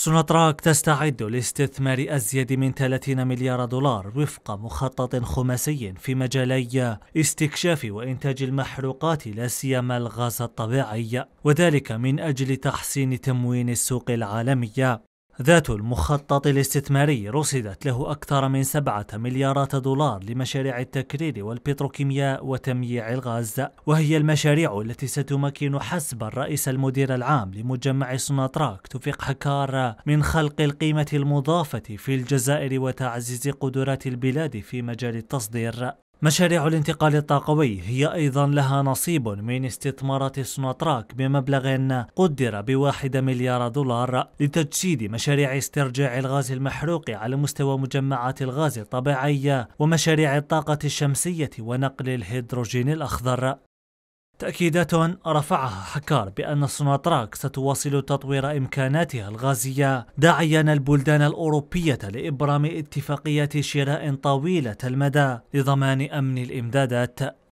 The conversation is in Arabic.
سوناتراك تستعد لاستثمار أزيد من 30 مليار دولار وفق مخطط خماسي في مجالي استكشاف وإنتاج المحروقات لا سيما الغاز الطبيعي وذلك من أجل تحسين تموين السوق العالمية ذات المخطط الاستثماري رصدت له أكثر من سبعة مليارات دولار لمشاريع التكرير والبتروكيمياء وتمييع الغاز وهي المشاريع التي ستمكن حسب الرئيس المدير العام لمجمع سوناتراك توفيق حكار من خلق القيمة المضافة في الجزائر وتعزيز قدرات البلاد في مجال التصدير مشاريع الانتقال الطاقوي هي أيضا لها نصيب من استثمارات سناتراك بمبلغ قدر بواحد مليار دولار لتجسيد مشاريع استرجاع الغاز المحروق على مستوى مجمعات الغاز الطبيعية ومشاريع الطاقة الشمسية ونقل الهيدروجين الأخضر تأكيدات رفعها حكار بأن سوناتراك ستواصل تطوير إمكاناتها الغازية داعيا البلدان الأوروبية لإبرام اتفاقية شراء طويلة المدى لضمان أمن الإمدادات